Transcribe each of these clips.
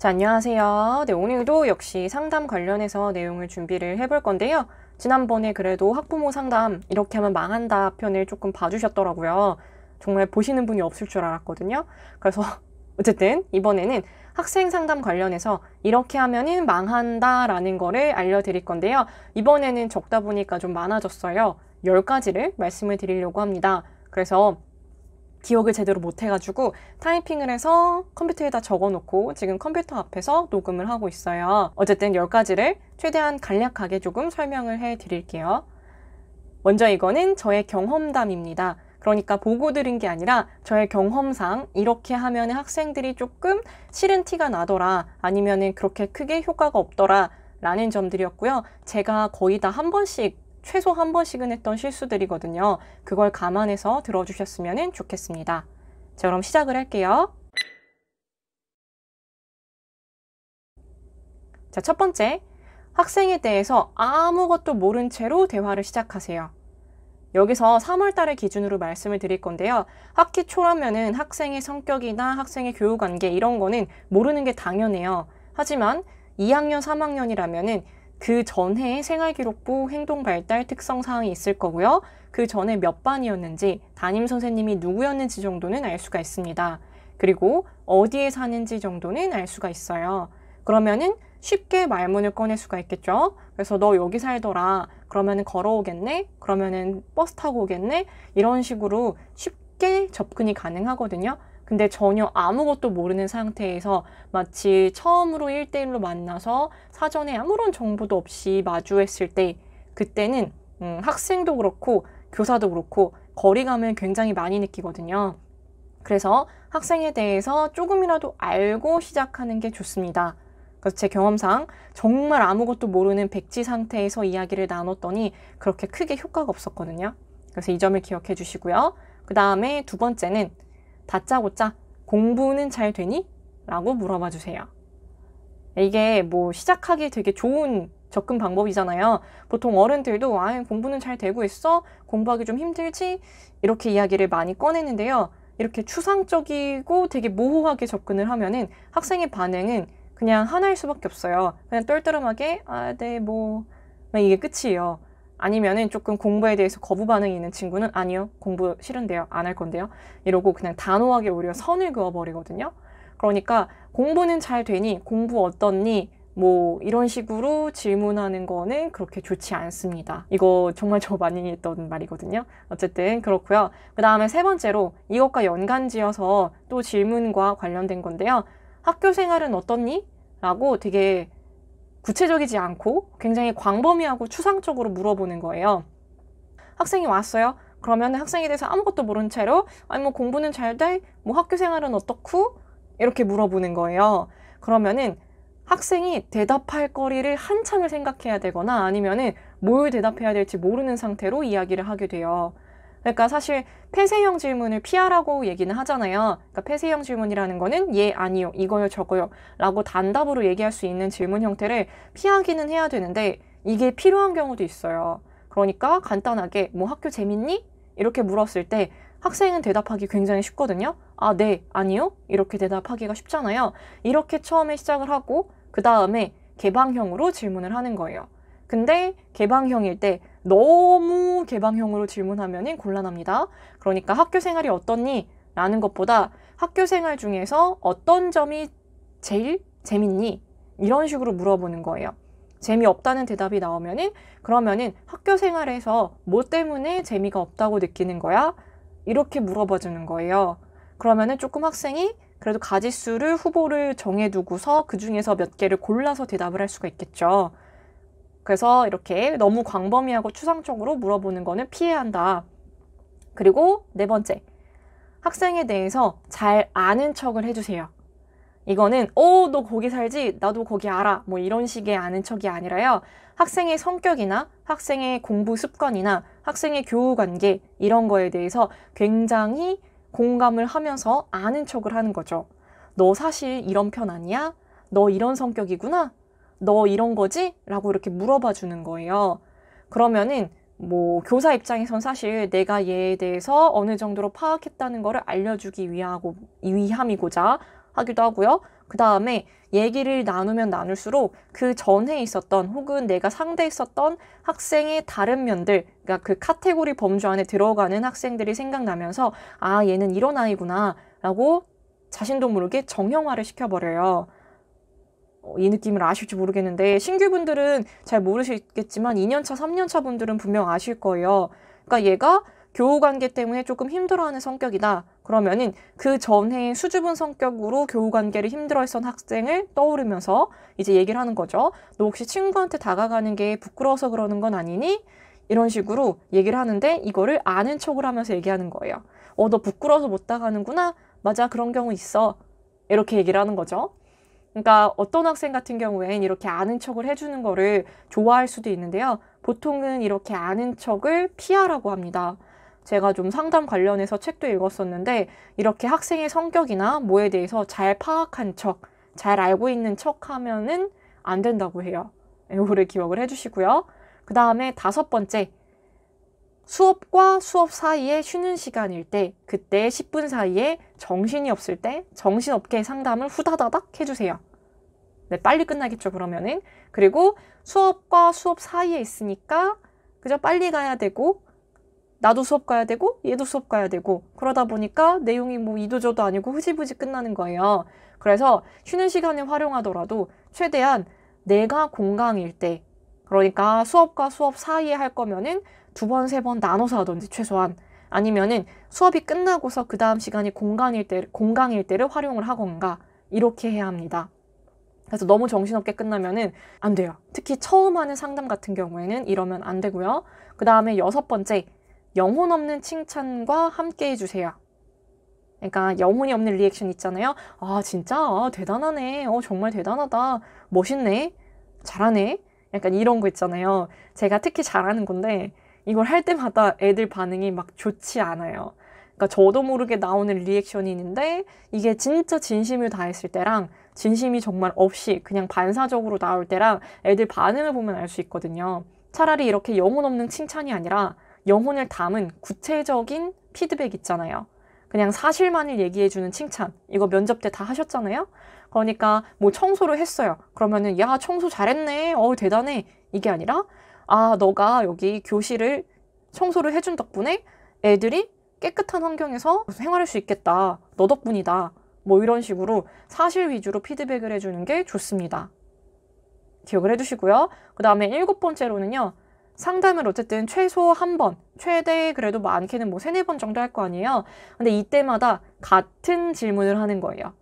자, 안녕하세요. 네, 오늘도 역시 상담 관련해서 내용을 준비를 해볼 건데요. 지난번에 그래도 학부모 상담 이렇게 하면 망한다 편을 조금 봐주셨더라고요. 정말 보시는 분이 없을 줄 알았거든요. 그래서 어쨌든 이번에는 학생 상담 관련해서 이렇게 하면은 망한다라는 거를 알려드릴 건데요. 이번에는 적다 보니까 좀 많아졌어요. 1 0가지를 말씀을 드리려고 합니다. 그래서 기억을 제대로 못 해가지고 타이핑을 해서 컴퓨터에다 적어놓고 지금 컴퓨터 앞에서 녹음을 하고 있어요. 어쨌든 10가지를 최대한 간략하게 조금 설명을 해 드릴게요. 먼저 이거는 저의 경험담입니다. 그러니까 보고 들은 게 아니라 저의 경험상 이렇게 하면 학생들이 조금 싫은 티가 나더라 아니면은 그렇게 크게 효과가 없더라 라는 점들이었고요. 제가 거의 다 한 번씩 최소 한 번씩은 했던 실수들이거든요. 그걸 감안해서 들어주셨으면 좋겠습니다. 자, 그럼 시작을 할게요. 자, 첫 번째. 학생에 대해서 아무것도 모른 채로 대화를 시작하세요. 여기서 3월달을 기준으로 말씀을 드릴 건데요. 학기 초라면은 학생의 성격이나 학생의 교우 관계 이런 거는 모르는 게 당연해요. 하지만 2학년, 3학년이라면은 그전에 생활기록부 행동 발달 특성 사항이 있을 거고요. 그 전에 몇 반이었는지 담임 선생님이 누구였는지 정도는 알 수가 있습니다. 그리고 어디에 사는지 정도는 알 수가 있어요. 그러면은 쉽게 말문을 꺼낼 수가 있겠죠. 그래서 너 여기 살더라. 그러면은 걸어오겠네. 그러면은 버스 타고 오겠네. 이런 식으로 쉽게 접근이 가능하거든요. 근데 전혀 아무것도 모르는 상태에서 마치 처음으로 1대1로 만나서 사전에 아무런 정보도 없이 마주했을 때 그때는 음, 학생도 그렇고 교사도 그렇고 거리감을 굉장히 많이 느끼거든요. 그래서 학생에 대해서 조금이라도 알고 시작하는 게 좋습니다. 그래서 제 경험상 정말 아무것도 모르는 백지 상태에서 이야기를 나눴더니 그렇게 크게 효과가 없었거든요. 그래서 이 점을 기억해 주시고요. 그 다음에 두 번째는 다짜고짜 공부는 잘 되니? 라고 물어봐 주세요. 이게 뭐 시작하기 되게 좋은 접근 방법이잖아요. 보통 어른들도 아, 공부는 잘 되고 있어? 공부하기 좀 힘들지? 이렇게 이야기를 많이 꺼내는데요. 이렇게 추상적이고 되게 모호하게 접근을 하면은 학생의 반응은 그냥 하나일 수밖에 없어요. 그냥 떨떠름하게 아, 네, 뭐 이게 끝이에요. 아니면은 조금 공부에 대해서 거부 반응이 있는 친구는 아니요 공부 싫은데요 안 할 건데요 이러고 그냥 단호하게 오히려 선을 그어버리거든요 그러니까 공부는 잘 되니 공부 어떻니 뭐 이런 식으로 질문하는 거는 그렇게 좋지 않습니다. 이거 정말 저 많이 했던 말이거든요. 어쨌든 그렇고요. 그 다음에 세 번째로 이것과 연관지어서 또 질문과 관련된 건데요. 학교 생활은 어떻니? 라고 되게 구체적이지 않고 굉장히 광범위하고 추상적으로 물어보는 거예요. 학생이 왔어요. 그러면 학생에 대해서 아무것도 모른 채로 아니 뭐 공부는 잘 돼? 뭐 학교 생활은 어떻고? 이렇게 물어보는 거예요. 그러면은 학생이 대답할 거리를 한참을 생각해야 되거나 아니면은 뭘 대답해야 될지 모르는 상태로 이야기를 하게 돼요. 그러니까 사실 폐쇄형 질문을 피하라고 얘기는 하잖아요. 그러니까 폐쇄형 질문이라는 거는 예, 아니요, 이거요, 저거요 라고 단답으로 얘기할 수 있는 질문 형태를 피하기는 해야 되는데 이게 필요한 경우도 있어요. 그러니까 간단하게 뭐 학교 재밌니? 이렇게 물었을 때 학생은 대답하기 굉장히 쉽거든요. 아, 네, 아니요. 이렇게 대답하기가 쉽잖아요. 이렇게 처음에 시작을 하고 그 다음에 개방형으로 질문을 하는 거예요. 근데 개방형일 때 너무 개방형으로 질문하면 곤란합니다. 그러니까 학교 생활이 어떻니? 라는 것보다 학교 생활 중에서 어떤 점이 제일 재밌니? 이런 식으로 물어보는 거예요. 재미없다는 대답이 나오면그러면 학교 생활에서 뭐 때문에 재미가 없다고 느끼는 거야? 이렇게 물어봐 주는 거예요. 그러면 조금 학생이 그래도 가지수를 후보를 정해두고서 그 중에서 몇 개를 골라서 대답을 할 수가 있겠죠. 그래서 이렇게 너무 광범위하고 추상적으로 물어보는 거는 피해야 한다. 그리고 네 번째, 학생에 대해서 잘 아는 척을 해주세요. 이거는 어, 너 거기 살지? 나도 거기 알아. 뭐 이런 식의 아는 척이 아니라요. 학생의 성격이나 학생의 공부 습관이나 학생의 교우 관계 이런 거에 대해서 굉장히 공감을 하면서 아는 척을 하는 거죠. 너 사실 이런 편 아니야? 너 이런 성격이구나? 너 이런 거지? 라고 이렇게 물어봐 주는 거예요. 그러면은 뭐 교사 입장에선 사실 내가 얘에 대해서 어느 정도로 파악했다는 거를 알려주기 위하고 위함이고자 하기도 하고요. 그 다음에 얘기를 나누면 나눌수록 그 전에 있었던 혹은 내가 상대했었던 학생의 다른 면들, 그러니까 그 카테고리 범주 안에 들어가는 학생들이 생각나면서 아 얘는 이런 아이구나라고 자신도 모르게 정형화를 시켜버려요. 어, 이 느낌을 아실지 모르겠는데 신규 분들은 잘 모르시겠지만 2년차, 3년차 분들은 분명 아실 거예요. 그러니까 얘가 교우 관계 때문에 조금 힘들어하는 성격이다. 그러면은 그 전에 수줍은 성격으로 교우 관계를 힘들어했던 학생을 떠오르면서 이제 얘기를 하는 거죠. 너 혹시 친구한테 다가가는 게 부끄러워서 그러는 건 아니니? 이런 식으로 얘기를 하는데 이거를 아는 척을 하면서 얘기하는 거예요. 어, 너 부끄러워서 못 다가는구나. 맞아, 그런 경우 있어. 이렇게 얘기를 하는 거죠. 그러니까 어떤 학생 같은 경우엔 이렇게 아는 척을 해주는 거를 좋아할 수도 있는데요. 보통은 이렇게 아는 척을 피하라고 합니다. 제가 좀 상담 관련해서 책도 읽었었는데 이렇게 학생의 성격이나 뭐에 대해서 잘 파악한 척, 잘 알고 있는 척 하면은 안 된다고 해요. 요거를 기억을 해주시고요. 그 다음에 다섯 번째, 수업과 수업 사이에 쉬는 시간일 때, 그때 10분 사이에 정신이 없을 때정신없게 상담을 후다다닥 해주세요. 네, 빨리 끝나겠죠, 그러면은. 그리고 수업과 수업 사이에 있으니까 그저 빨리 가야 되고, 나도 수업 가야 되고, 얘도 수업 가야 되고, 그러다 보니까 내용이 뭐 이도저도 아니고 흐지부지 끝나는 거예요. 그래서 쉬는 시간을 활용하더라도 최대한 내가 공강일 때, 그러니까 수업과 수업 사이에 할 거면은 두 번, 세 번 나눠서 하든지 최소한 아니면은 수업이 끝나고서 그 다음 시간이 공간일 때, 공강일 때를 활용을 하건가 이렇게 해야 합니다. 그래서 너무 정신없게 끝나면은 안 돼요. 특히 처음 하는 상담 같은 경우에는 이러면 안 되고요. 그 다음에 여섯 번째, 영혼 없는 칭찬과 함께 해주세요. 그러니까 영혼이 없는 리액션 있잖아요. 아, 진짜? 아, 대단하네. 어, 정말 대단하다. 멋있네. 잘하네. 약간 이런 거 있잖아요. 제가 특히 잘하는 건데, 이걸 할 때마다 애들 반응이 막 좋지 않아요. 그러니까 저도 모르게 나오는 리액션이있는데 이게 진짜 진심을 다했을 때랑 진심이 정말 없이 그냥 반사적으로 나올 때랑 애들 반응을 보면 알 수 있거든요. 차라리 이렇게 영혼 없는 칭찬이 아니라 영혼을 담은 구체적인 피드백 있잖아요. 그냥 사실만을 얘기해주는 칭찬. 이거 면접 때 다 하셨잖아요? 그러니까 뭐 청소를 했어요. 그러면은 야, 청소 잘했네. 어우, 대단해. 이게 아니라 아, 너가 여기 교실을 청소를 해준 덕분에 애들이 깨끗한 환경에서 생활할 수 있겠다. 너 덕분이다. 뭐 이런 식으로 사실 위주로 피드백을 해주는 게 좋습니다. 기억을 해두시고요. 그 다음에 일곱 번째로는요. 상담을 어쨌든 최소 한 번, 최대 그래도 많게는 뭐 세네 번 정도 할 거 아니에요. 근데 이때마다 같은 질문을 하는 거예요.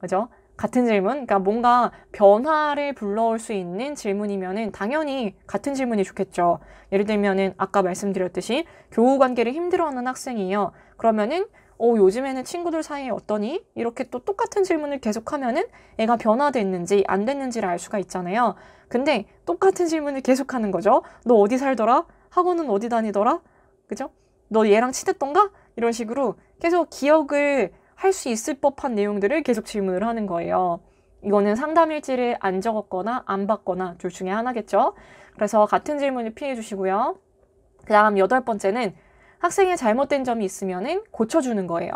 그죠? 같은 질문, 그러니까 뭔가 변화를 불러올 수 있는 질문이면은 당연히 같은 질문이 좋겠죠. 예를 들면은 아까 말씀드렸듯이 교우 관계를 힘들어하는 학생이에요. 그러면은 어, 요즘에는 친구들 사이에 어떠니? 이렇게 또 똑같은 질문을 계속하면은 애가 변화됐는지 안 됐는지를 알 수가 있잖아요. 근데 똑같은 질문을 계속하는 거죠. 너 어디 살더라? 학원은 어디 다니더라? 그죠? 너 얘랑 친했던가? 이런 식으로 계속 기억을 할수 있을 법한 내용들을 계속 질문을 하는 거예요. 이거는 상담 일지를 안 적었거나 안 받거나 둘 중에 하나겠죠. 그래서 같은 질문을 피해 주시고요. 그 다음 여덟 번째는 학생의 잘못된 점이 있으면 고쳐주는 거예요.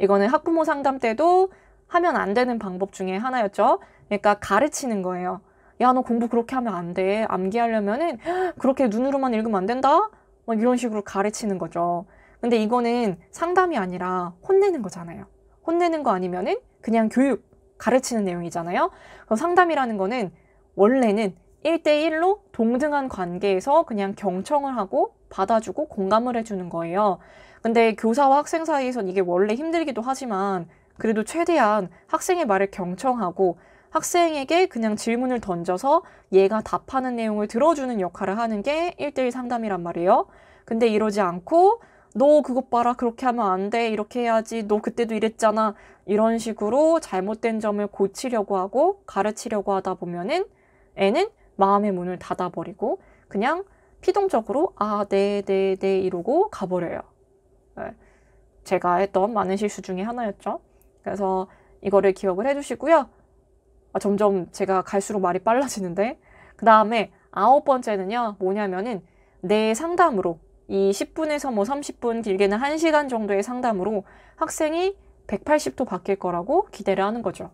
이거는 학부모 상담 때도 하면 안 되는 방법 중에 하나였죠. 그러니까 가르치는 거예요. 야, 너 공부 그렇게 하면 안 돼. 암기하려면은 그렇게 눈으로만 읽으면 안 된다? 막 이런 식으로 가르치는 거죠. 근데 이거는 상담이 아니라 혼내는 거잖아요. 혼내는 거 아니면은 그냥 교육, 가르치는 내용이잖아요. 그럼 상담이라는 거는 원래는 1대1로 동등한 관계에서 그냥 경청을 하고 받아주고 공감을 해주는 거예요. 근데 교사와 학생 사이에선 이게 원래 힘들기도 하지만 그래도 최대한 학생의 말을 경청하고 학생에게 그냥 질문을 던져서 얘가 답하는 내용을 들어주는 역할을 하는 게 1대1 상담이란 말이에요. 근데 이러지 않고 너 그것 봐라 그렇게 하면 안 돼 이렇게 해야지 너 그때도 이랬잖아 이런 식으로 잘못된 점을 고치려고 하고 가르치려고 하다 보면은 애는 마음의 문을 닫아버리고 그냥 피동적으로 아네네네 네, 네 이러고 가버려요. 네. 제가 했던 많은 실수 중에 하나였죠. 그래서 이거를 기억을 해주시고요. 아, 점점 제가 갈수록 말이 빨라지는데 그 다음에 아홉 번째는요 뭐냐면은 내 상담으로 이 10분에서 뭐 30분 길게는 1시간 정도의 상담으로 학생이 180도 바뀔 거라고 기대를 하는 거죠.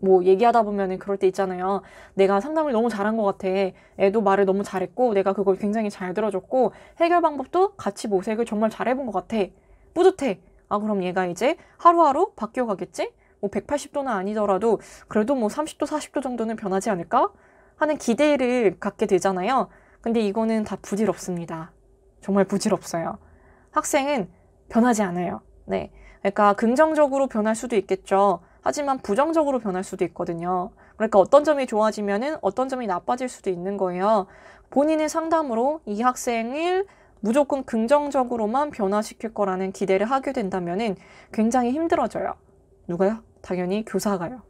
뭐 얘기하다 보면 그럴 때 있잖아요. 내가 상담을 너무 잘한 것 같아. 애도 말을 너무 잘했고 내가 그걸 굉장히 잘 들어줬고 해결 방법도 같이 모색을 뭐 정말 잘해본 것 같아. 뿌듯해. 아 그럼 얘가 이제 하루하루 바뀌어 가겠지? 뭐 180도는 아니더라도 그래도 뭐 30도 40도 정도는 변하지 않을까? 하는 기대를 갖게 되잖아요. 근데 이거는 다 부질없습니다. 정말 부질없어요. 학생은 변하지 않아요. 네. 그러니까 긍정적으로 변할 수도 있겠죠. 하지만 부정적으로 변할 수도 있거든요. 그러니까 어떤 점이 좋아지면은 어떤 점이 나빠질 수도 있는 거예요. 본인의 상담으로 이 학생을 무조건 긍정적으로만 변화시킬 거라는 기대를 하게 된다면은 굉장히 힘들어져요. 누가요? 당연히 교사가요.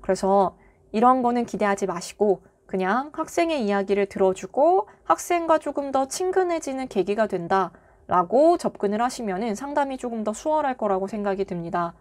그래서 이런 거는 기대하지 마시고 그냥 학생의 이야기를 들어주고 학생과 조금 더 친근해지는 계기가 된다 라고 접근을 하시면 상담이 조금 더 수월할 거라고 생각이 듭니다.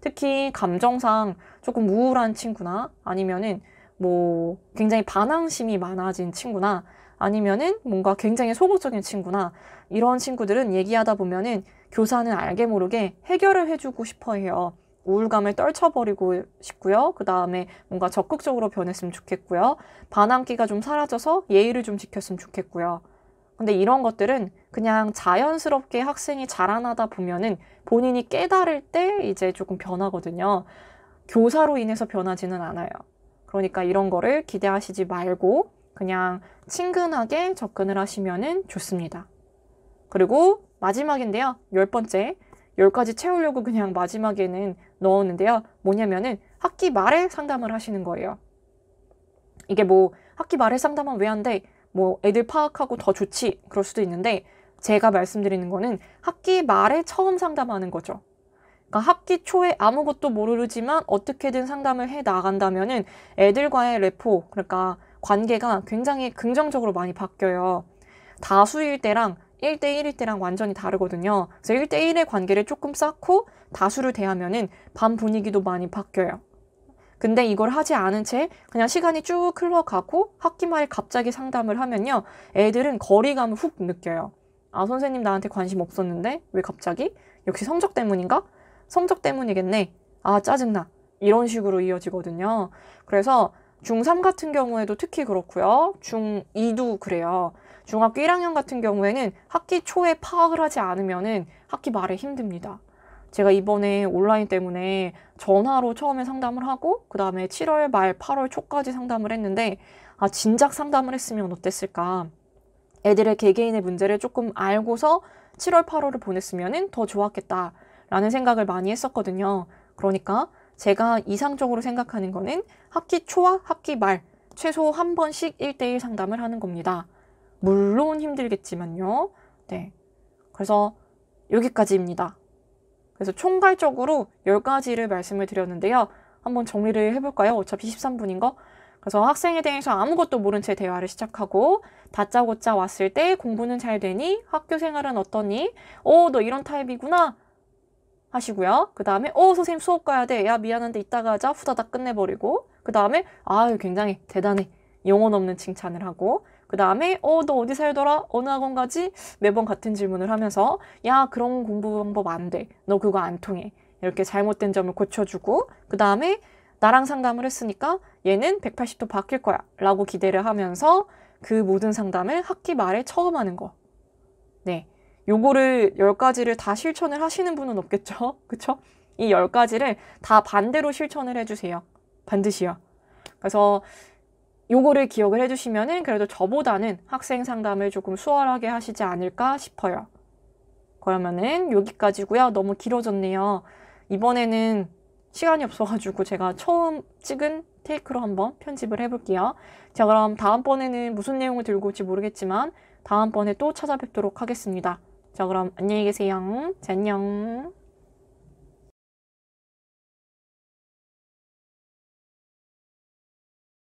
특히 감정상 조금 우울한 친구나 아니면은 뭐 굉장히 반항심이 많아진 친구나 아니면은 뭔가 굉장히 소극적인 친구나 이런 친구들은 얘기하다 보면은 교사는 알게 모르게 해결을 해주고 싶어 해요. 우울감을 떨쳐버리고 싶고요. 그 다음에 뭔가 적극적으로 변했으면 좋겠고요. 반항기가 좀 사라져서 예의를 좀 지켰으면 좋겠고요. 근데 이런 것들은 그냥 자연스럽게 학생이 자라나다 보면은 본인이 깨달을 때 이제 조금 변하거든요. 교사로 인해서 변하지는 않아요. 그러니까 이런 거를 기대하시지 말고 그냥 친근하게 접근을 하시면은 좋습니다. 그리고 마지막인데요. 열 번째. 열 가지 채우려고 그냥 마지막에는 넣었는데요. 뭐냐면은 학기 말에 상담을 하시는 거예요. 이게 뭐 학기 말에 상담은 왜 한데 뭐 애들 파악하고 더 좋지 그럴 수도 있는데 제가 말씀드리는 거는 학기 말에 처음 상담하는 거죠. 그러니까 학기 초에 아무것도 모르지만 어떻게든 상담을 해 나간다면은 애들과의 레포 그러니까 관계가 굉장히 긍정적으로 많이 바뀌어요. 다수일 때랑 1대1일 때랑 완전히 다르거든요. 그래서 1대1의 관계를 조금 쌓고 다수를 대하면은 반 분위기도 많이 바뀌어요. 근데 이걸 하지 않은 채 그냥 시간이 쭉 흘러가고 학기 말에 갑자기 상담을 하면요. 애들은 거리감을 훅 느껴요. 아, 선생님 나한테 관심 없었는데 왜 갑자기? 역시 성적 때문인가? 성적 때문이겠네. 아, 짜증나. 이런 식으로 이어지거든요. 그래서 중3 같은 경우에도 특히 그렇고요. 중2도 그래요. 중학교 1학년 같은 경우에는 학기 초에 파악을 하지 않으면은 학기 말에 힘듭니다. 제가 이번에 온라인 때문에 전화로 처음에 상담을 하고 그 다음에 7월 말 8월 초까지 상담을 했는데 아 진작 상담을 했으면 어땠을까 애들의 개개인의 문제를 조금 알고서 7월 8월을 보냈으면 더 좋았겠다 라는 생각을 많이 했었거든요 그러니까 제가 이상적으로 생각하는 거는 학기 초와 학기 말 최소 한 번씩 1대1 상담을 하는 겁니다 물론 힘들겠지만요. 네. 그래서 여기까지입니다. 그래서 총괄적으로 10가지를 말씀을 드렸는데요. 한번 정리를 해볼까요? 어차피 13분인 거. 그래서 학생에 대해서 아무것도 모른 채 대화를 시작하고 다짜고짜 왔을 때 공부는 잘 되니? 학교 생활은 어떠니? 어, 너 이런 타입이구나. 하시고요. 그 다음에 어, 선생님 수업 가야 돼. 야, 미안한데 이따가 하자. 후다닥 끝내버리고. 그 다음에 아 굉장히 대단해. 영혼 없는 칭찬을 하고 그 다음에 어너 어디 살더라? 어느 학원 가지? 매번 같은 질문을 하면서 야 그런 공부 방법 안 돼. 너 그거 안 통해. 이렇게 잘못된 점을 고쳐주고 그 다음에 나랑 상담을 했으니까 얘는 180도 바뀔 거야 라고 기대를 하면서 그 모든 상담을 학기 말에 처음 하는 거. 네. 요거를 10가지를 다 실천을 하시는 분은 없겠죠? 그쵸? 이 10가지를 다 반대로 실천을 해주세요. 반드시요. 그래서 요거를 기억을 해주시면은 그래도 저보다는 학생 상담을 조금 수월하게 하시지 않을까 싶어요. 그러면은 여기까지고요. 너무 길어졌네요. 이번에는 시간이 없어가지고 제가 처음 찍은 테이크로 한번 편집을 해볼게요. 자 그럼 다음번에는 무슨 내용을 들고 올지 모르겠지만 다음번에 또 찾아뵙도록 하겠습니다. 자 그럼 안녕히 계세요. 자, 안녕.